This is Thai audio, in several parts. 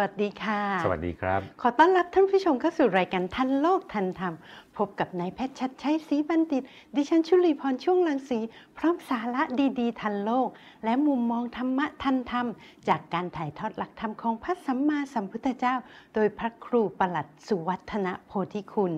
วัสดีค่ะ สวัสดีครับ ขอต้อนรับท่านผู้ชมเข้าสู่รายการทันโลกทันธรรม พบกับนายแพทย์ชัดชัยศรีบัณฑิตดิฉันชุลีพรช่วงลังสี พร้อมสาระดีๆ ทันโลกและมุมมองธรรมะทันธรรม จากการถ่ายทอดหลักธรรมของพระสัมมาสัมพุทธเจ้า โดยพระครูประหลัดสุวัฒนโพธิคุณ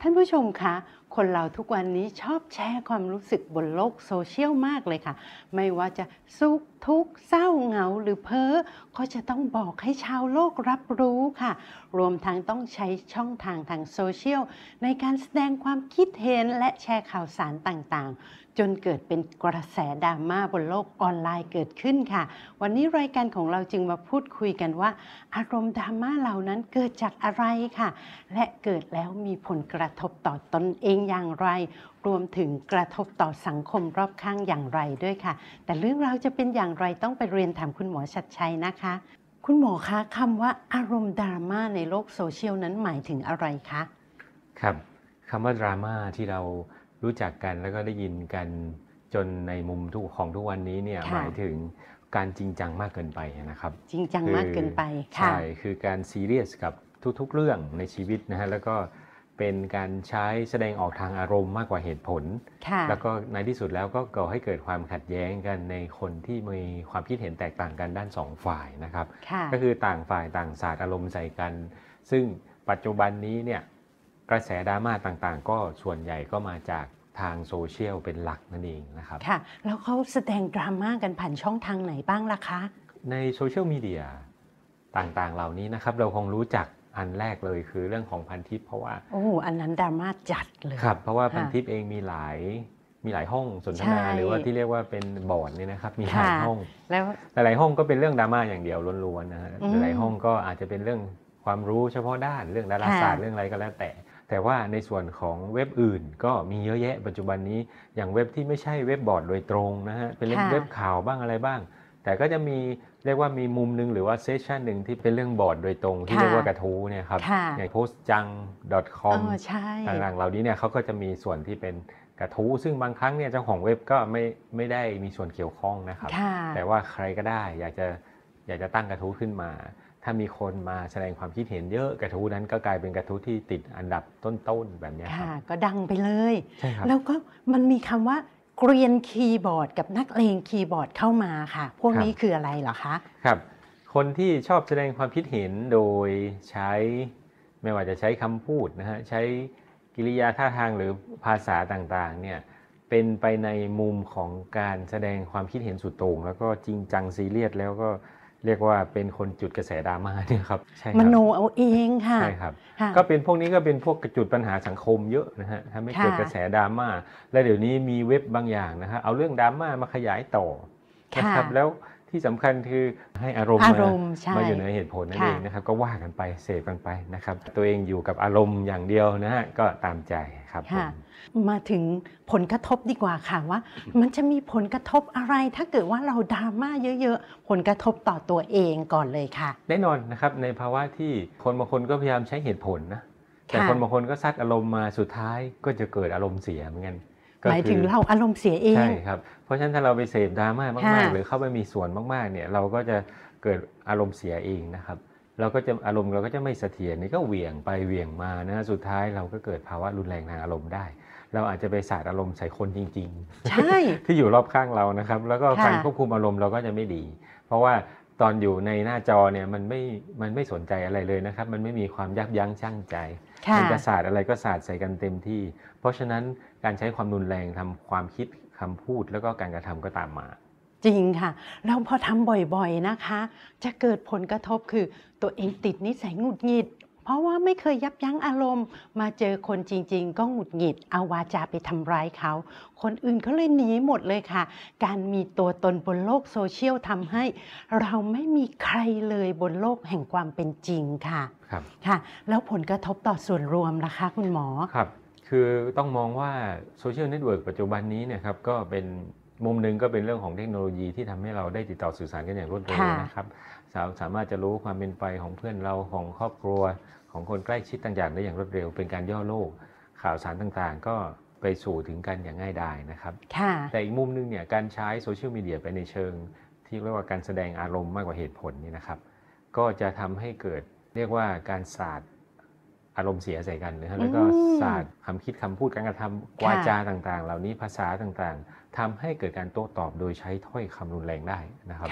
ท่านผู้ชมคะคนเราทุกวันนี้ชอบแชร์ความรู้สึกบนโลกโซเชียลมากเลยค่ะ ไม่ว่าจะสุขทุกข์เศร้า เหงา หรือเพ้อก็จะต้องบอกให้ชาวโลกรับรู้ค่ะ รวมทั้งต้องใช้ช่องทางทางโซเชียล ในการแสดงความคิดเห็นและแชร์ข่าวสารต่างๆจนเกิดเป็นกระแสดราม่าบนโลกออนไลน์เกิดขึ้นค่ะ วันนี้รายการของเราจึงมาพูดคุยกันว่าอารมณ์ดราม่าเหล่านั้นเกิดจากอะไรค่ะและเกิดแล้วมีผลกระทบต่อตนเองอย่างไร รวมถึงกระทบต่อสังคมรอบข้างอย่างไรด้วยค่ะ แต่เรื่องราวจะเป็นอย่างไรต้องไปเรียนถามคุณหมอชัดชัยนะคะคุณหมอคะคำว่าอารมณ์ดราม่าในโลกโซเชียลนั้นหมายถึงอะไรคะครับคำว่าดราม่าที่เรารู้จักกันแล้วก็ได้ยินกันจนในมุมทุกของทุกวันนี้เนี่ยหมายถึงการจริงจังมากเกินไปนะครับ จริงจังมากเกินไปใช่คือการซีเรียสกับทุกๆ เรื่องในชีวิตนะฮะแล้วก็เป็นการใช้แสดงออกทางอารมณ์มากกว่าเหตุผลแล้วก็ในที่สุดแล้วก็ก่อให้เกิดความขัดแย้งกันในคนที่มีความคิดเห็นแตกต่างกันด้านสองฝ่ายนะครับ ก็คือต่างฝ่ายต่างศาสตร์อารมณ์ใส่กัน ซึ่งปัจจุบันนี้เนี่ยกระแสดราม่าต่างๆ ก็ส่วนใหญ่ก็มาจากทางโซเชียลเป็นหลักนั่นเองนะครับค่ะแล้วเขาแสดงดราม่ากันผ่านช่องทางไหนบ้างล่ะคะในโซเชียลมีเดียต่างๆเหล่านี้นะครับเราคงรู้จักอันแรกเลยคือเรื่องของพันทิ์เพราะว่าโอ้อันนั้นดราม่าจัดเลยครับเพราะว่าพันทิ์เองมีหลายมีหลายห้องสนทนาหรือว่าที่เรียกว่าเป็นบอร์ดเนี่ยนะครับมีหลายห้องแล้วหลายห้องก็เป็นเรื่องดราม่าอย่างเดียวล้วนๆนะฮะหลายห้องก็อาจจะเป็นเรื่องความรู้เฉพาะด้านเรื่องดาราศาสตร์เรื่องอะไรก็แล้วแต่แต่ว่าในส่วนของเว็บอื่นก็มีเยอะแยะปัจจุบันนี้ อย่างเว็บที่ไม่ใช่เว็บบอร์ดโดยตรงนะฮะเป็นเว็บข่าวบ้างอะไรบ้าง แต่ก็จะมีเรียกว่ามีมุมหนึ่งหรือว่าเซสชันหนึ่งที่เป็นเรื่องบอร์ดโดยตรงที่เรียกว่ากระทู้เนี่ยครับอย่างโพสจัง c o m ต่างๆเหล่านี้เนี่ยเขาก็จะมีส่วนที่เป็นกระทู้ซึ่งบางครั้งเนี่ยเจ้าของเว็บก็ไม่ไม่ได้มีส่วนเกี่ยวข้องนะครับ แต่ว่าใครก็ได้อยากจะอยากจะตั้งกระทู้ขึ้นมาถ้ามีคนมาแสดงความคิดเห็นเยอะกระทู้นั้นก็กลายเป็นกระทู้ที่ติดอันดับต้น ๆ แบบนี้ค่ะก็ดังไปเลยใช่ครับแล้วก็มันมีคำว่าเกรียนคีย์บอร์ดกับนักเลงคีย์บอร์ดเข้ามาค่ะ พวกนี้คืออะไรเหรอคะ ครับ คนที่ชอบแสดงความคิดเห็นโดยใช้ไม่ว่าจะใช้คำพูดนะฮะใช้กิริยาท่าทางหรือภาษาต่างๆเนี่ยเป็นไปในมุมของการแสดงความคิดเห็นสุดโต่งแล้วก็จริงจังซีเรียสแล้วก็เรียกว่าเป็นคนจุดกระแสดราม่าเนี่ยครับ ใช่ครับมโนเอาเองค่ะ ใช่ครับ ก็เป็นพวกนี้ก็เป็นพวกกระจุดปัญหาสังคมเยอะนะฮะทำให้เกิดกระแสดราม่าและเดี๋ยวนี้มีเว็บบางอย่างนะฮะเอาเรื่องดราม่ามาขยายต่อนะครับแล้วที่สำคัญคือให้อารมณ์อารมณ์มาอยู่ในเหตุผลนั่นเองนะครับก็ว่ากันไปเสพกันไปนะครับ ตัวเองอยู่กับอารมณ์อย่างเดียวนะฮะก็ตามใจครับมาถึงผลกระทบดีกว่าค่ะว่า มันจะมีผลกระทบอะไร ถ้าเกิดว่าเราดราม่าเยอะ ๆ ผลกระทบต่อตัวเองก่อนเลยค่ะแน่นอนนะครับในภาวะที่คนบางคนก็พยายามใช้เหตุผลนะแต่คนบางคนก็ซัดอารมณ์มาสุดท้าย ก็จะเกิดอารมณ์เสียเหมือนกันหมายถึงเราอารมณ์เสียเองใช่ครับเพราะฉะนั้นถ้าเราไปเสพดราม่ามากๆ หรือเข้าไปมีส่วนมากๆเนี่ยเราก็จะเกิดอารมณ์เสียเองนะครับเราก็จะอารมณ์เราก็จะไม่เสถียรนี่ก็เหวี่ยงไปเหวี่ยงมานะสุดท้ายเราก็เกิดภาวะรุนแรงทางอารมณ์ได้ เราอาจจะไปสาดอารมณ์ใส่คนจริง ๆ ใช่ที่อยู่รอบข้างเรานะครับแล้วก็การควบคุมอารมณ์เราก็จะไม่ดี เพราะว่าตอนอยู่ในหน้าจอเนี่ยมันไม่ มันไม่สนใจอะไรเลยนะครับ มันไม่มีความยับยั้งชั่งใจมันจะศาสตร์อะไรก็ศาสตร์ใส่กันเต็มที่ เพราะฉะนั้นการใช้ความรุนแรงทำความคิดคำพูดแล้วก็การกระทำก็ตามมา จริงค่ะแล้วพอทำบ่อยๆนะคะ จะเกิดผลกระทบคือตัวเองติดนิสัยงุดหงิดเพราะว่าไม่เคยยับยั้งอารมณ์ มาเจอคนจริงๆ ก็หงุดหงิด เอาวาจาไปทำร้ายเขา คนอื่นเขาเลยหนีหมดเลยค่ะ การมีตัวตนบนโลกโซเชียลทำให้ เราไม่มีใครเลยบนโลกแห่งความเป็นจริงค่ะ ครับค่ะ แล้วผลกระทบต่อส่วนรวมนะคะ คุณหมอครับ คือต้องมองว่าโซเชียลเน็ตเวิร์กปัจจุบันนี้เนี่ยครับก็เป็นมุมหนึ่งก็เป็นเรื่องของเทคโนโลยีที่ทำให้เราได้ติดต่อสื่อสารกันอย่างรวดเร็วนะครับสาสามารถจะรู้ความเป็นไปของเพื่อนเราของครอบครัวของคนใกล้ชิดต่างๆได้อย่างรวดเร็ว เป็นการย่อโลกข่าวสารต่างๆ ก็ไปสู่ถึงกันอย่างง่ายดายนะครับ แต่อีกมุมนึงเนี่ยการใช้โซเชียลมีเดียไปในเชิง ที่เรียกว่าการแสดงอารมณ์มากกว่าเหตุผลนี่นะครับ ก็จะทำให้เกิดเรียกว่าการศาสตร์อารมณ์เสียใส่กันนะับแล้วก็ศาสตร์คำคิดคำพูดการกระทำวาจาต่างๆ เหล่านี้ภาษาต่างๆทำให้เกิดการโต้ตอบโดยใช้ถ้อยคำรุนแรงได้นะครับ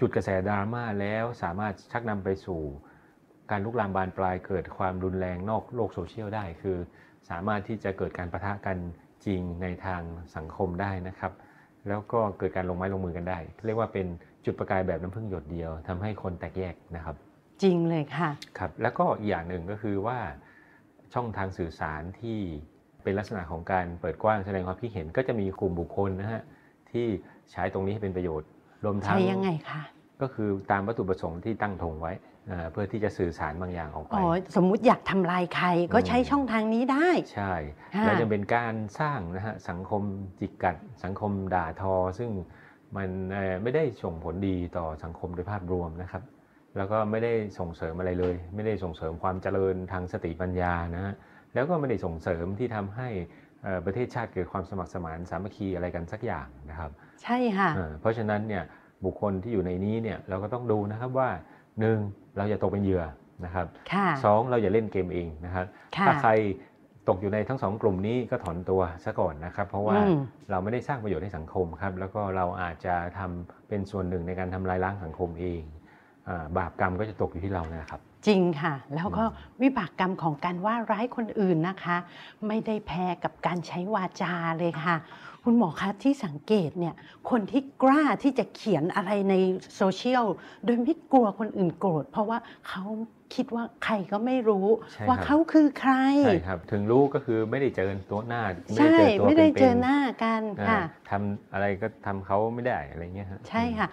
จุดกระแสดราม่าแล้วสามารถชักนำไปสู่การลุกลามบานปลายเกิดความรุนแรงนอกโลกโซเชียลได้ คือสามารถที่จะเกิดการประทะกันจริงในทางสังคมได้นะครับ แล้วก็เกิดการลงไม้ลงมือกันได้ เรียกว่าเป็นจุดประกายแบบน้ำพึ่งหยดเดียว ทำให้คนแตกแยกนะครับ จริงเลยค่ะ ครับ แล้วก็อีกอย่างหนึ่งก็คือว่าช่องทางสื่อสารที่เป็นลักษณะของการเปิดกว้างแสดงความคิดเห็น ก็จะมีกลุ่มบุคคลนะฮะที่ใช้ตรงนี้ให้เป็นประโยชน์รวมทั้งใช้ยังไงคะก็คือตามวัตถุประสงค์ที่ตั้งธงไว้เพื่อที่จะสื่อสารบางอย่างออกไปสมมุติอยากทำลายใครก็ใช้ช่องทางนี้ได้ ใช่ แล้วจะเป็นการสร้างนะฮะสังคมจิกกัดสังคมด่าทอ ซึ่งมันไม่ได้ส่งผลดีต่อสังคมโดยภาพรวมนะครับ แล้วก็ไม่ได้ส่งเสริมอะไรเลย ไม่ได้ส่งเสริมความเจริญทางสติปัญญานะฮะ แล้วก็ไม่ได้ส่งเสริมที่ทำให้ประเทศชาติเกิดความสมัครสมานสามัคคีอะไรกันสักอย่างนะครับ ใช่ค่ะเพราะฉะนั้นเนี่ยบุคคลที่อยู่ในนี้เนี่ยเราก็ต้องดูนะครับว่าหนึ่งเราอย่าตกเป็นเหยื่อนะครับสองเราอย่าเล่นเกมเองนะครับ ถ้าใครตกอยู่ในทั้งสองกลุ่มนี้ก็ถอนตัวซะก่อนนะครับ เพราะว่าเราไม่ได้สร้างประโยชน์ให้สังคมครับ แล้วก็เราอาจจะทำเป็นส่วนหนึ่งในการทำลายล้างสังคมเองบาปกรรมก็จะตกอยู่ที่เรานะครับ จริงค่ะ แล้วก็วิบากกรรมของการว่าร้ายคนอื่นนะคะ ไม่ได้แพ้กับการใช้วาจาเลยค่ะคุณหมอคะที่สังเกตเนี่ยคนที่กล้าที่จะเขียนอะไรในโซเชียลโดยไม่กลัวคนอื่นโกรธเพราะว่าเขาคิดว่าใครก็ไม่รู้ ว่าเขาคือใครใช่ครับถึงรู้ก็คือไม่ได้เจอตัวหน้าไม่ได้เจอม่ได้เจอหน้ากันค่ะทำอะไรก็ทำเขาไม่ได้อะไรเงี้ยฮะใช่ค่ะ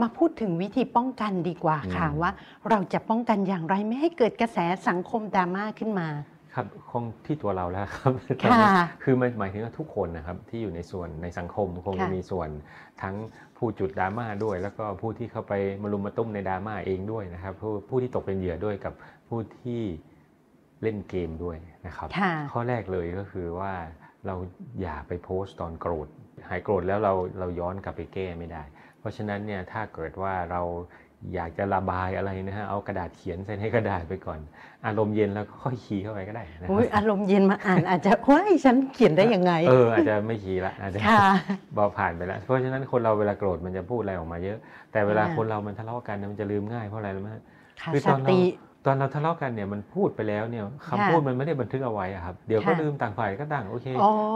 มาพูดถึงวิธีป้องกันดีกว่าค่ะว่าเราจะป้องกันอย่างไรไม่ให้เกิดกระแสสังคมดราม่าขึ้นมาครับคงที่ตัวเราแล้วครับ คือมันหมายถึงว่าทุกคนนะครับที่อยู่ในส่วนในสังคมคงมีส่วนทั้งผู้จุดดราม่าด้วย แล้วก็ผู้ที่เข้าไปมารุมมาตุ้มในดราม่าเองด้วยนะครับผู้ผู้ที่ตกเป็นเหยื่อด้วยกับผู้ที่เล่นเกมด้วยนะครับข้อแรกเลยก็คือว่าเราอย่าไปโพสต์ตอนโกรธหายโกรธแล้วเราเราย้อนกลับไปแก้ไม่ได้ เพราะฉะนั้นเนี่ยถ้าเกิดว่าเราอยากจะระบายอะไรนะฮะเอากระดาษเขียนใส่ในกระดาษไปก่อน อารมณ์เย็นแล้วค่อยขีเข้าไปก็ได้นะออารมณ์เย็นมาอ่านอาจจะว่าฉันเขียนได้ยังไงเอออาจจะไม่ขีละอาจจะบอกผ่านไปแล้วเพราะฉะนั้นคนเราเวลาโกรธมันจะพูดอะไรออกมาเยอะ แต่เวลาคนเรามันทะเลาะกันมันจะลืมง่ายเพราะอะไรรู้ไหมคือตอนเราตอนเราทะเลาะกันเนี่ยมันพูดไปแล้วเนี่ยคำพูดมันไม่ได้บันทึกเอาไว้ครับ เดี๋ยวก็ลืมต่างฝ่ายก็ต่างโอเค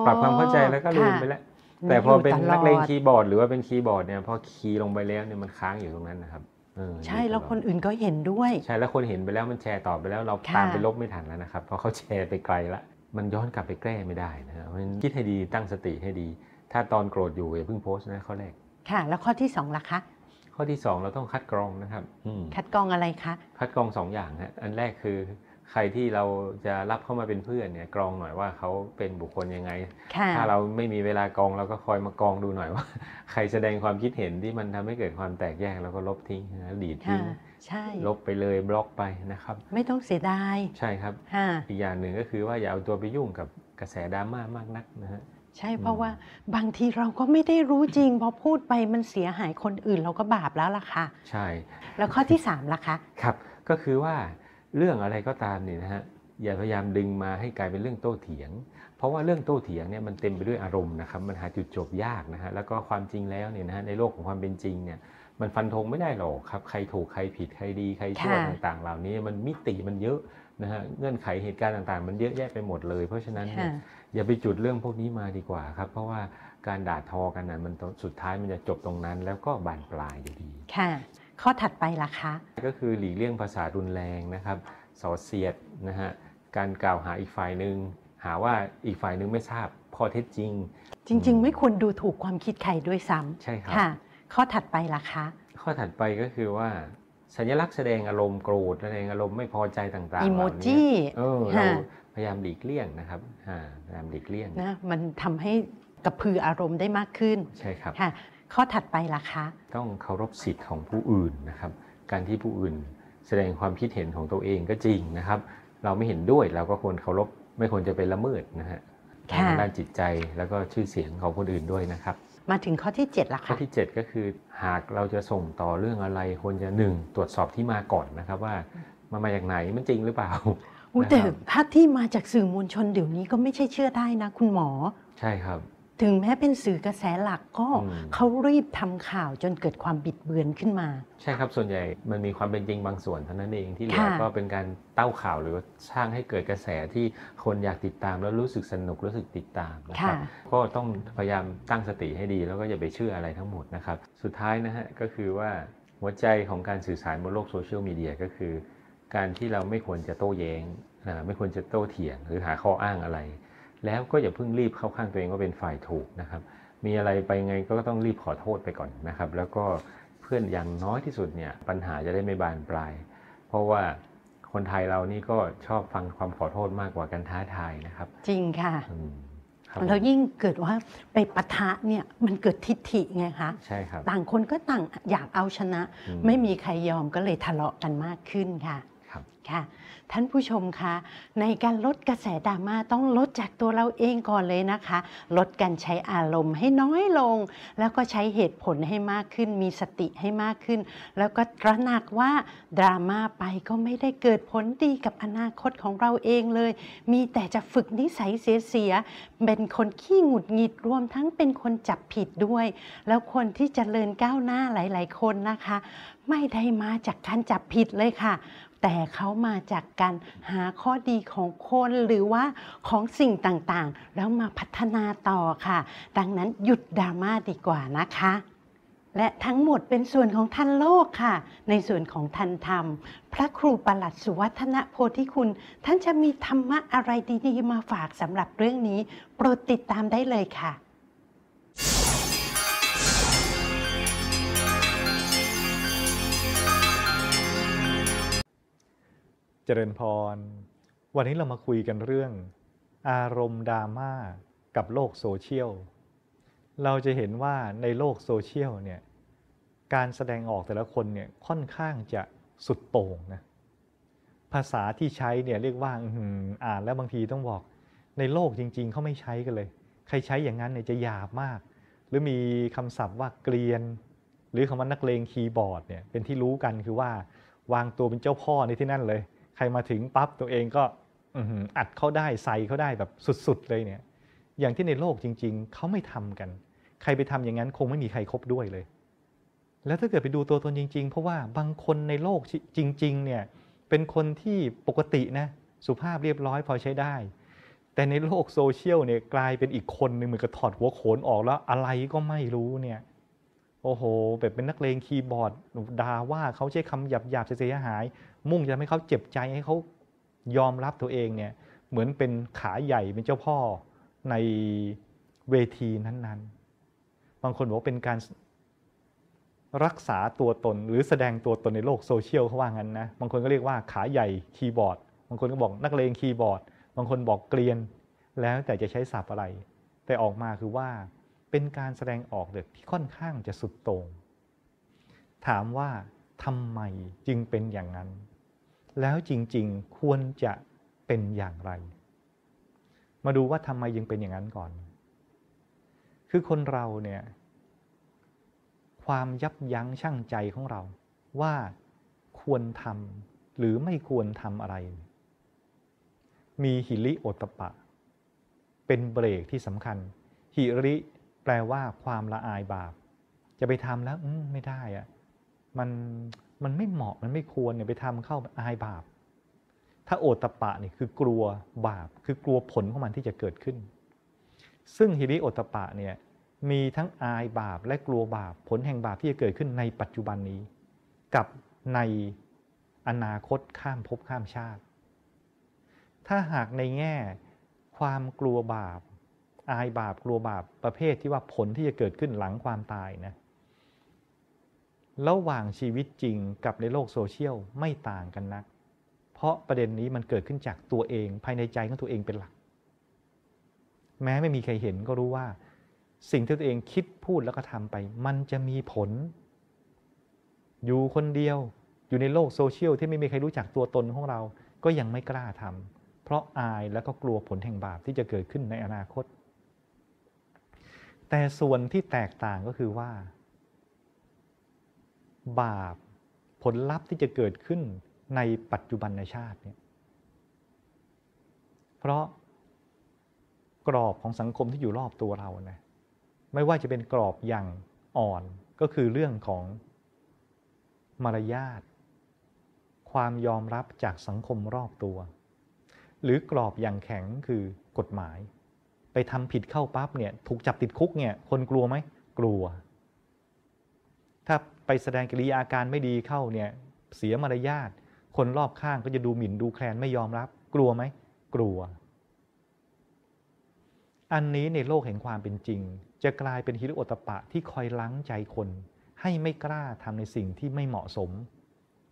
ปรับความเข้าใจแล้วก็ลืมไปแล้วแต่พอเป็นนักเลงคีย์บอร์ดหรือว่าเป็นคีย์บอร์ดเนี่ยพอคีย์ลงไปแล้วเนี่ยมันค้างอยู่ตรงนั้นนะครับใช่แล้วคนอื่นก็เห็นด้วย ใช่แล้วคนเห็นไปแล้วมันแชร์ต่อไปแล้วเราตามไปลบไม่ทันแล้วนะครับ เพราะเขาแชร์ไปไกลละ มันย้อนกลับไปแก้ไม่ได้นะครับนคิดให้ดีตั้งสติให้ดี ถ้าตอนโกรธอยู่อย่าเพิ่งโพสต์นะข้อแรกค่ะ แล้วข้อที่2ล่ะคะข้อที่2เราต้องคัดกรองนะครับคัดกรองอะไรคะ คัดกรอง2ออย่างฮะอันแรกคือใครที่เราจะรับเข้ามาเป็นเพื่อนเนี่ยกรองหน่อยว่าเขาเป็นบุคคลยังไง ถ้าเราไม่มีเวลากรอง เราก็คอยมากรองดูหน่อยว่า ใครแสดงความคิดเห็นที่มันทำให้เกิดความแตกแยกแล้วก็ลบทิ้งนะดีดทิ้งใช่ ลบไปเลยบล็อกไปนะครับ ไม่ต้องเสียดาย ใช่ครับ อีกอย่างหนึ่งก็คือว่าอย่าเอาตัวไปยุ่งกับกระแสดราม่ามากนักนะฮะ ใช่เพราะว่าบางทีเราก็ไม่ได้รู้จริงพอพูดไปมันเสียหายคนอื่นเราก็บาปแล้วล่ะค่ะ ใช่ แล้วข้อที่ 3 ล่ะคะ ครับ ก็คือว่าเรื่องอะไรก็ตามเนี่ยนะฮะอย่าพยายามดึงมาให้กลายเป็นเรื่องโต้เถียง เพราะว่าเรื่องโต้เถียงเนี่ยมันเต็มไปด้วยอารมณ์นะครับมันหาจุดจบยากนะฮะแล้วก็ความจริงแล้วเนี่ยนะฮะในโลกของความเป็นจริงเนี่ยมันฟันธงไม่ได้หรอกครับ ใครถูกใครผิดใครดีใครชั่วต่างๆ เหล่านี้มันมิติมันเยอะนะฮะเงื่อนไขเหตุการณ์ต่างๆ มันเยอะแยะไปหมดเลย เพราะฉะนั้นอย่าไปจุดเรื่องพวกนี้มาดีกว่าครับ เพราะว่าการด่าทอกันนั้นมันสุดท้ายมันจะจบตรงนั้นแล้วก็บานปลายอยู่ดีข้อถัดไปล่ะคะ ก็คือหลีกเลี่ยงภาษารุนแรงนะครับส่อเสียดนะฮะการกล่าวหาอีกฝ่ายหนึ่งหาว่าอีกฝ่ายหนึ่งไม่ทราบข้อเท็จจริง จริง ๆ ไม่ควรดูถูกความคิดใครด้วยซ้ำใช่ครับข้อถัดไปล่ะคะ ข้อถัดไปก็คือว่าสัญลักษณ์แสดงอารมณ์โกรธแสดงอารมณ์ไม่พอใจต่าง ๆ อีโมจิเราพยายามหลีกเลี่ยงนะครับพยายามหลีกเลี่ยงนะมันทำให้กระพืออารมณ์ได้มากขึ้นใช่ครับค่ะข้อถัดไปล่ะคะต้องเคารพสิทธิ์ของผู้อื่นนะครับ การที่ผู้อื่นแสดงความคิดเห็นของตัวเองก็จริงนะครับ เราไม่เห็นด้วยเราก็ควรเคารพไม่ควรจะไปละเมิดนะฮะทางด้านจิตใจแล้วก็ชื่อเสียงของคนอื่นด้วยนะครับ มาถึงข้อที่7ล่ะคะข้อที่ 7 ก็คือ หากเราจะส่งต่อเรื่องอะไรควรจะหนึ่งตรวจสอบที่มาก่อนนะครับ ว่ามันมาจากไหนมันจริงหรือเปล่าแต่ถ้าที่มาจากสื่อมวลชนเดี๋ยวนี้ก็ไม่ใช่เชื่อได้นะ คุณหมอ ใช่ครับถึงแม้เป็นสื่อกระแสหลักก็เขารีบทำข่าวจนเกิดความบิดเบือนขึ้นมา ใช่ครับส่วนใหญ่มันมีความเป็นจริงบางส่วนเท่านั้นเองที่เหลือก็เป็นการเต้าข่าวหรือสร้างให้เกิดกระแสที่คนอยากติดตาม แล้วรู้สึกสนุก รู้สึกติดตามนะครับก็ต้องพยายามตั้งสติให้ดี แล้วก็อย่าไปเชื่ออะไรทั้งหมดนะครับ สุดท้ายนะฮะก็คือว่าหัวใจของการสื่อสารบนโลกโซเชียลมีเดียก็คือ การที่เราไม่ควรจะโต้แย้งไม่ควรจะโต้เถียง หรือหาข้ออ้างอะไรแล้วก็อย่าเพิ่งรีบเข้าข้างตัวเองว่าเป็นฝ่ายถูกนะครับ มีอะไรไปไงก็ต้องรีบขอโทษไปก่อนนะครับ แล้วก็เพื่อนอย่างน้อยที่สุดเนี่ยปัญหาจะได้ไม่บานปลาย เพราะว่าคนไทยเรานี่ก็ชอบฟังความขอโทษมากกว่าการท้าทายนะครับ จริงค่ะแล้วยิ่งเกิดว่าไปปะทะเนี่ยมันเกิดทิฐิไงคะใช่ครับต่างคนก็ต่างอยากเอาชนะ ไม่มีใครยอมก็เลยทะเลาะกันมากขึ้นค่ะครับค่ะท่านผู้ชมคะในการลดกระแสดราม่าต้องลดจากตัวเราเองก่อนเลยนะคะ ลดการใช้อารมณ์ให้น้อยลง แล้วก็ใช้เหตุผลให้มากขึ้นมีสติให้มากขึ้น แล้วก็ตระหนักว่า ดราม่าไปก็ไม่ได้เกิดผลดีกับอนาคตของเราเองเลย มีแต่จะฝึกนิสัยเสียเป็นคนขี้หงุดหงิดรวมทั้งเป็นคนจับผิดด้วย แล้วคนที่จเจริญก้าวหน้าหลาย ๆ คนนะคะ ไม่ได้มาจากการจับผิดเลยค่ะแต่เขามาจากการหาข้อดีของคนหรือว่าของสิ่งต่าง ๆ แล้วมาพัฒนาต่อค่ะ ดังนั้นหยุดดราม่าดีกว่านะคะ และทั้งหมดเป็นส่วนของทันโลกค่ะ ในส่วนของทันธรรม พระครูประหลัดสุวัฒนโพธิคุณ ท่านจะมีธรรมะอะไรดีๆมาฝากสำหรับเรื่องนี้ โปรดติดตามได้เลยค่ะจริญพร วันนี้เรามาคุยกันเรื่อง อารมณ์ดราม่ากับโลกโซเชียล เราจะเห็นว่าในโลกโซเชียลเนี่ย การแสดงออกแต่ละคนเนี่ย ค่อนข้างจะสุดโต่งนะ ภาษาที่ใช้เนี่ย เรียกว่าอ่านแล้วบางทีต้องบอก ในโลกจริงๆ เขาไม่ใช้กันเลย ใครใช้อย่างนั้นเนี่ยจะหยาบมาก หรือมีคำศัพท์ว่าเกลียน หรือคำว่านักเลงคีย์บอร์ดเนี่ย เป็นที่รู้กันคือว่า วางตัวเป็นเจ้าพ่อในที่นั่นเลยครมาถึงปั๊บตัวเองก็อัดเข้าได้ใส่เข้าได้แบบสุดๆ เลยเนี่ย อย่างที่ในโลกจริงๆ เขาไม่ทำกัน ใครไปทำอย่างนั้นคงไม่มีใครครบด้วยเลย แล้วถ้าเกิดไปดูตัวตนจริงๆ เพราะว่าบางคนในโลกจริง ๆ เนี่ยเป็นคนที่ปกตินะสุภาพเรียบร้อยพอใช้ได้ แต่ในโลกโซเชียลเนี่ยกลายเป็นอีกคนหนึ่งเหมือนกับถอดหัวโขนออกแล้วอะไรก็ไม่รู้เนี่ยโอ้โหแบบเป็นนักเลงคีย์บอร์ดด่าว่าเขาใช้คำหยาบหยาบเสียหาย มุ่งจะทำให้เขาเจ็บใจให้เขายอมรับตัวเองเนี่ยเหมือนเป็นขาใหญ่ เป็นเจ้าพ่อในเวทีนั้นๆ บางคนบอกว่าเป็นการรักษาตัวตน หรือแสดงตัวตนในโลกโซเชียลเขาว่างั้นนะบางคนก็เรียกว่าขาใหญ่คีย์บอร์ด บางคนก็บอก นักเลงคีย์บอร์ด บางคนบอกเกลียน แล้วแต่จะใช้ศัพท์อะไร แต่ออกมาคือว่าเป็นการแสดงออกเด็กที่ค่อนข้างจะสุดโต่งถามว่าทำไมจึงเป็นอย่างนั้น แล้วจริง ๆ ควรจะเป็นอย่างไร มาดูว่าทำไมยังเป็นอย่างนั้นก่อน คือคนเราเนี่ย ความยับยั้งชั่งใจของเราว่าควรทำหรือไม่ควรทำอะไร มีหิริโอตปะ เป็นเบรกที่สำคัญหิริแปลว่าความละอายบาปจะไปทำแล้วไม่ได้อะมันมันไม่เหมาะมันไม่ควรเนี่ยไปทำเข้าอายบาป ถ้าโอตปะนี่คือกลัวบาปคือกลัวผลของมันที่จะเกิดขึ้น ซึ่งฮิริโอตปะเนี่ยมีทั้งอายบาปและกลัวบาป ผลแห่งบาปที่จะเกิดขึ้นในปัจจุบันนี้ กับในอนาคตข้ามภพข้ามชาติ ถ้าหากในแง่ความกลัวบาปอายบาปกลัวบาปประเภทที่ว่าผลที่จะเกิดขึ้นหลังความตายนะ ระหว่างชีวิตจริงกับในโลกโซเชียลไม่ต่างกันนัก เพราะประเด็นนี้มันเกิดขึ้นจากตัวเองภายในใจของตัวเองเป็นหลัก แม้ไม่มีใครเห็นก็รู้ว่า สิ่งที่ตัวเองคิดพูดแล้วก็ทำไป มันจะมีผล อยู่คนเดียวอยู่ในโลกโซเชียลที่ไม่มีใครรู้จักตัวตนของเรา ก็ยังไม่กล้าทำเพราะอายแล้วก็กลัวผลแห่งบาปที่จะเกิดขึ้นในอนาคตแต่ส่วนที่แตกต่างก็คือว่า บาปผลลัพธ์ที่จะเกิดขึ้นในปัจจุบันในชาติเนี่ยเพราะกรอบของสังคมที่อยู่รอบตัวเราเนะไม่ว่าจะเป็นกรอบอย่างอ่อน ก็คือเรื่องของมารยาทความยอมรับจากสังคมรอบตัว หรือกรอบอย่างแข็งคือกฎหมายไปทำผิดเข้าปั๊บเนี่ยถูกจับติดคุกเนี่ยคนกลัวไหมกลัว ถ้าไปแสดงกิริยาอาการไม่ดีเข้าเนี่ยเสียมารยาทคนรอบข้างก็จะดูหมิ่นดูแคลนไม่ยอมรับ กลัวไหมกลัว อันนี้ในโลกแห่งความเป็นจริง จะกลายเป็นฮิริโอตปะ ที่คอยล้างใจคน ให้ไม่กล้าทำในสิ่งที่ไม่เหมาะสม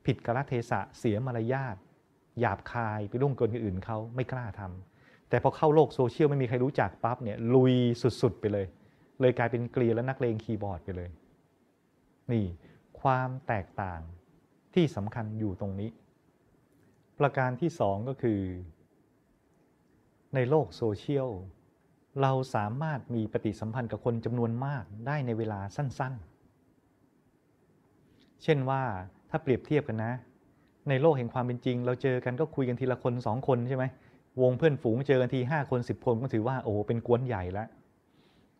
ผิดกระเทศะเสียมารยาทหยาบคายไปร่วงเกินคนอื่นเขาไม่กล้าทำแต่พอเข้าโลกโซเชียลไม่มีใครรู้จักปั๊บเนี่ยลุยสุดๆ ไปเลย เลยกลายเป็นเกลียและนักเลงคีย์บอร์ดไปเลย นี่ความแตกต่างที่สำคัญอยู่ตรงนี้ ประการที่สองก็คือ ในโลกโซเชียลเราสามารถมีปฏิสัมพันธ์กับคนจำนวนมากได้ในเวลาสั้นๆ เช่นว่าถ้าเปรียบเทียบกันนะ ในโลกแห่งความเป็นจริง เราเจอกันก็คุยกันทีละคนสองคนใช่ไหมวงเพื่อนฝูงเจอกันทีห้าคนสิบคนก็ถือว่าโอ้เป็นกวนใหญ่แล้ว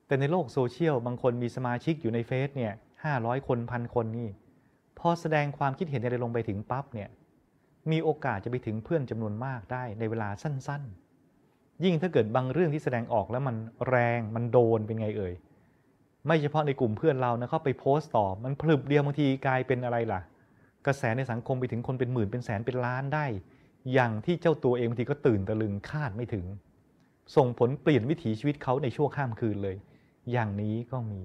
แต่ในโลกโซเชียล บางคนมีสมาชิกอยู่ในเฟซเนี่ยห้าร้อยคนพันคนนี่พอแสดงความคิดเห็นอะไรลงไปถึงปั๊บเนี่ยมีโอกาสจะไปถึงเพื่อนจำนวนมากได้ในเวลาสั้นๆ ยิ่งถ้าเกิดบางเรื่องที่แสดงออกแล้ว มันแรงมันโดนเป็นไงเอ่ยไม่เฉพาะในกลุ่มเพื่อนเรานะเขาไปโพสต์ต่อมันพลึบเดียวบางทีกลายเป็นอะไรล่ะกระแสในสังคมไปถึงคนเป็นหมื่นเป็นแสนเป็นล้านได้อย่างที่เจ้าตัวเองบางทีก็ตื่นตะลึงคาดไม่ถึงส่งผลเปลี่ยนวิถีชีวิตเขาในชั่วข้ามคืนเลย อย่างนี้ก็มี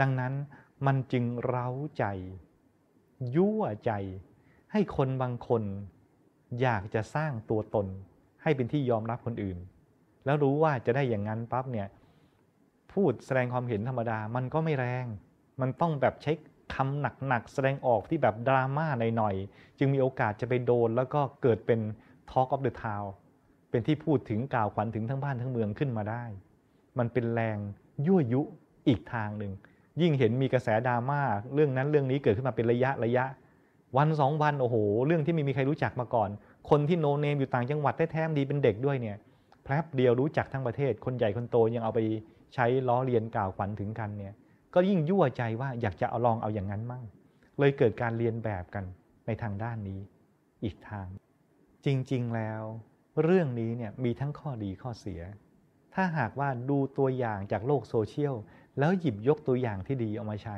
ดังนั้นมันจึงเร้าใจยั่วใจ ให้คนบางคน อยากจะสร้างตัวตน ให้เป็นที่ยอมรับคนอื่น แล้วรู้ว่าจะได้อย่างนั้นปั๊บเนี่ยพูดแสดงความเห็นธรรมดามันก็ไม่แรง มันต้องแบบเช็คคำหนักๆแสดงออกที่แบบดราม่าหน่อยๆจึงมีโอกาสจะไปโดนแล้วก็เกิดเป็น Talk of the Town เป็นที่พูดถึงกล่าวขวัญถึงทั้งบ้านทั้งเมืองขึ้นมาได้ มันเป็นแรงยั่วยุอีกทางหนึ่ง ยิ่งเห็นมีกระแสดราม่าเรื่องนั้นเรื่องนี้เกิดขึ้นมาเป็นระยะระยะ วันสองวันโอ้โห เรื่องที่ไม่มีใครรู้จักมาก่อน คนที่โนเนมอยู่ต่างจังหวัด้แท้ๆดีเป็นเด็กด้วยเนี่ยแป๊บเดียวรู้จักทั้งประเทศ คนใหญ่คนโตยังเอาไปใช้ล้อเลียนกล่าวขวัญถึงกันเนี่ยก็ยิ่งยั่วใจว่าอยากจะเอาลองเอาอย่างนั้นมั่ง เลยเกิดการเรียนแบบกันในทางด้านนี้อีกทาง จริงๆแล้วเรื่องนี้เนี่ยมีทั้งข้อดีข้อเสีย ถ้าหากว่าดูตัวอย่างจากโลกโซเชียลแล้วหยิบยกตัวอย่างที่ดีออกมาใช้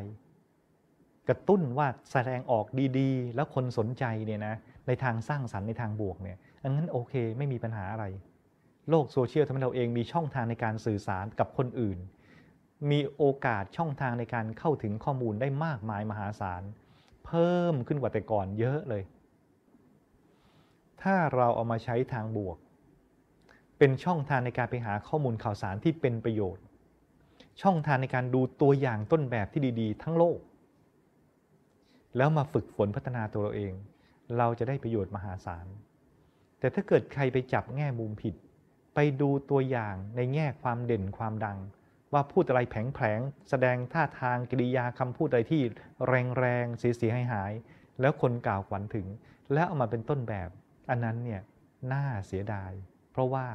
กระตุ้นว่าแสดงออกดีๆแล้วคนสนใจเนี่ยนะ ในทางสร้างสรรค์ในทางบวกเนี่ยอันนั้นโอเค ไม่มีปัญหาอะไร โลกโซเชียลทำให้เราเองมีช่องทางในการสื่อสารกับคนอื่นมีโอกาสช่องทางในการเข้าถึงข้อมูลได้มากมายมหาศาลเพิ่มขึ้นกว่าแต่ก่อนเยอะเลย ถ้าเราเอามาใช้ทางบวก เป็นช่องทางในการไปหาข้อมูลข่าวสารที่เป็นประโยชน์ ช่องทางในการดูตัวอย่างต้นแบบที่ดีๆ ทั้งโลก แล้วมาฝึกฝนพัฒนาตัวเราเอง เราจะได้ประโยชน์มหาศาลแต่ถ้าเกิดใครไปจับแง่มุมผิด ไปดูตัวอย่างในแง่ความเด่นความดังว่าพูดอะไรแผลงแสดงท่าทางกิริยาคำพูดอะไรที่แรงแรงเสียสีหายหายแล้วคนกล่าวขวัญถึง แล้วเอามาเป็นต้นแบบ อันนั้นเนี่ย น่าเสียดาย เพราะว่า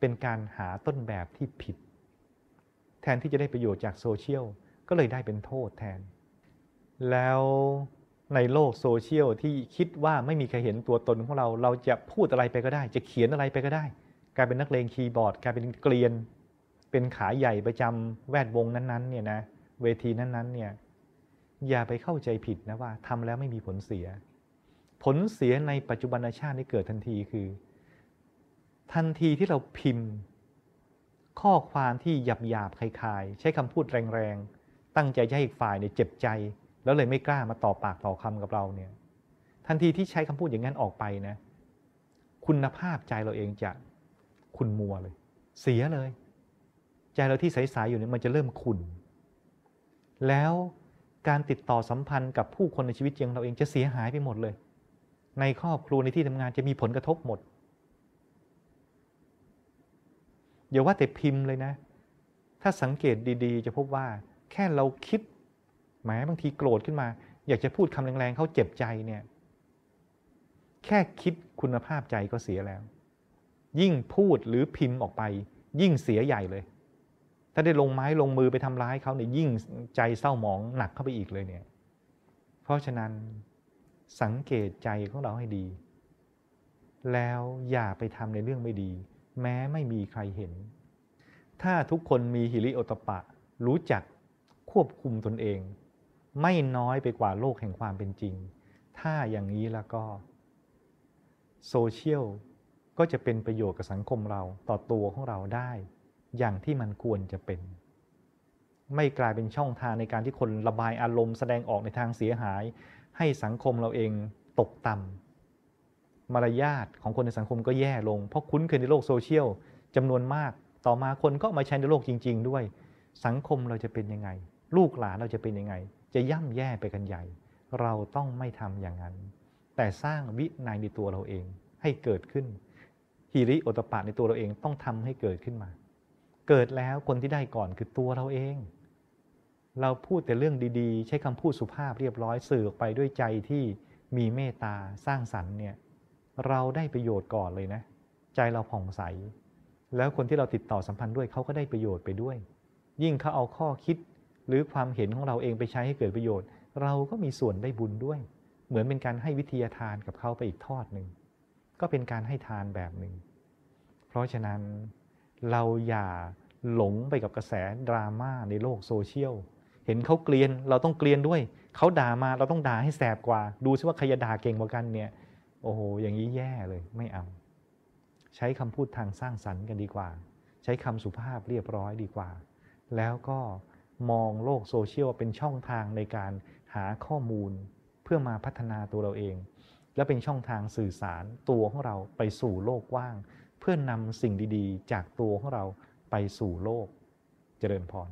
เป็นการหาต้นแบบที่ผิด แทนที่จะได้ประโยชน์จากโซเชียลก็เลยได้เป็นโทษแทน แล้วในโลกโซเชียลที่คิดว่าไม่มีใครเห็นตัวตนของเราเราจะพูดอะไรไปก็ได้ จะเขียนอะไรไปก็ได้กลายเป็นนักเลงคีย์บอร์ดกลายเป็นเกลียนเป็นขาใหญ่ประจำแวดวงนั้นๆ เนี่ยนะ เวทีนั้นๆเนี่ย อย่าไปเข้าใจผิดนะว่าทำแล้วไม่มีผลเสีย ผลเสียในปัจจุบันชาติที่เกิดทันทีคือ ทันทีที่เราพิมพ์ ข้อความที่หยาบหยาบคลายๆ ใช้คำพูดแรง ๆ ตั้งใจให้อีกฝ่ายเนี่ยเจ็บใจ แล้วเลยไม่กล้ามาต่อปากต่อคำกับเราเนี่ย ทันทีที่ใช้คำพูดอย่างนั้นออกไปนะ คุณภาพใจเราเองจะคุณมัวเลย เสียเลยใจเราที่ใสๆอยู่เนี่ยมันจะเริ่มขุ่น แล้วการติดต่อสัมพันธ์กับผู้คนในชีวิตจริงเราเองจะเสียหายไปหมดเลย ในครอบครัวในที่ทำงานจะมีผลกระทบหมดอย่าว่าแต่พิมพ์เลยนะ ถ้าสังเกตดีๆ จะพบว่า แค่เราคิดแหมบางทีโกรธขึ้นมา อยากจะพูดคำแรง ๆ เขาเจ็บใจเนี่ย แค่คิดคุณภาพใจก็เสียแล้ว ยิ่งพูดหรือพิมพ์ออกไป ยิ่งเสียใหญ่เลยถ้าได้ลงไม้ลงมือไปทำร้ายเขาเนี่ยยิ่งใจเศร้าหมองหนักเข้าไปอีกเลยเนี่ย เพราะฉะนั้นสังเกตใจของเราให้ดี แล้วอย่าไปทำในเรื่องไม่ดี แม้ไม่มีใครเห็น ถ้าทุกคนมีฮิริโอตปะ รู้จักควบคุมตนเอง ไม่น้อยไปกว่าโลกแห่งความเป็นจริง ถ้าอย่างนี้แล้วก็โซเชียลก็จะเป็นประโยชน์กับสังคมเราต่อตัวของเราได้อย่างที่มันควรจะเป็น ไม่กลายเป็นช่องทางในการที่คนระบายอารมณ์แสดงออกในทางเสียหาย ให้สังคมเราเองตกต่ำมารยาทของคนในสังคมก็แย่ลง เพราะคุ้นเคยในโลกโซเชียลจำนวนมาก ต่อมาคนก็มาใช้ในโลกจริง ๆ ด้วย สังคมเราจะเป็นยังไง ลูกหลานเราจะเป็นยังไง จะย่ำแย่ไปกันใหญ่ เราต้องไม่ทำอย่างนั้น แต่สร้างวินัยในตัวเราเองให้เกิดขึ้นฮิริโอตปะในตัวเราเองต้องทำให้เกิดขึ้นมาเกิดแล้วคนที่ได้ก่อนคือตัวเราเอง เราพูดแต่เรื่องดีๆ ใช้คำพูดสุภาพเรียบร้อยสื่อออกไปด้วยใจที่มีเมตตาสร้างสรรค์เนี่ยเราได้ประโยชน์ก่อนเลยนะ ใจเราผ่องใส แล้วคนที่เราติดต่อสัมพันธ์ด้วยเขาก็ได้ประโยชน์ไปด้วย ยิ่งเขาเอาข้อคิดหรือความเห็นของเราเองไปใช้ให้เกิดประโยชน์ เราก็มีส่วนได้บุญด้วย เหมือนเป็นการให้วิทยาทานกับเขาไปอีกทอดหนึ่งก็เป็นการให้ทานแบบหนึ่งเพราะฉะนั้นเราอย่าหลงไปกับกระแสดราม่าในโลกโซเชียล เห็นเขาเกลียนเราต้องเกลียนด้วย เขาด่ามาเราต้องด่าให้แสบกว่า ดูซิว่าใครด่าเก่งกว่ากันเนี่ย โอ้โห อย่างนี้แย่เลย ไม่เอา ใช้คำพูดทางสร้างสรรค์กันดีกว่า ใช้คำสุภาพเรียบร้อยดีกว่า แล้วก็มองโลกโซเชียลเป็นช่องทางในการหาข้อมูลเพื่อมาพัฒนาตัวเราเอง และเป็นช่องทางสื่อสารตัวของเราไปสู่โลกกว้างเพื่อนนำสิ่งดีๆ จากตัวของเราไปสู่โลกเจริญพร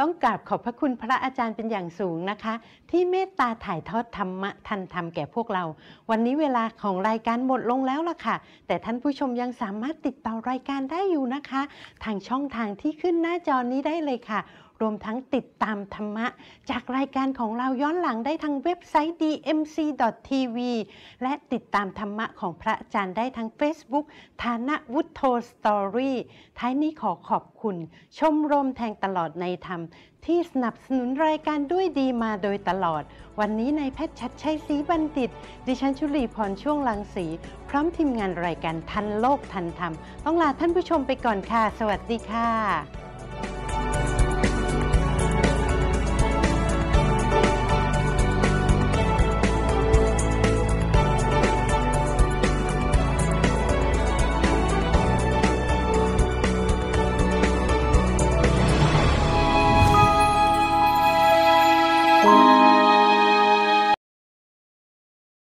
ต้องกราบขอบพระคุณพระอาจารย์เป็นอย่างสูงนะคะ ที่เมตตาถ่ายทอดธรรมะทันธรรมแก่พวกเรา วันนี้เวลาของรายการหมดลงแล้วล่ะค่ะ แต่ท่านผู้ชมยังสามารถติดต่อรายการได้อยู่นะคะ ทางช่องทางที่ขึ้นหน้าจอนี้ได้เลยค่ะรวมทั้งติดตามธรรมะ จากรายการของเราย้อนหลังได้ทางเว็บไซต์ dmc.tv และติดตามธรรมะของพระอาจารย์ได้ทาง Facebook ฐานะวุฒโธสตอรี่ท้ายนี้ขอขอบคุณ ชมรมแทงตลอดในธรรมที่สนับสนุนรายการด้วยดีมาโดยตลอด วันนี้ในแพทย์ชัดชัยศรีบัณฑิตดิฉันชุลีพรช่วงลังสี พร้อมทีมงานรายการทันโลกทันธรรมต้องลาท่านผู้ชมไปก่อนค่ะ สวัสดีค่ะ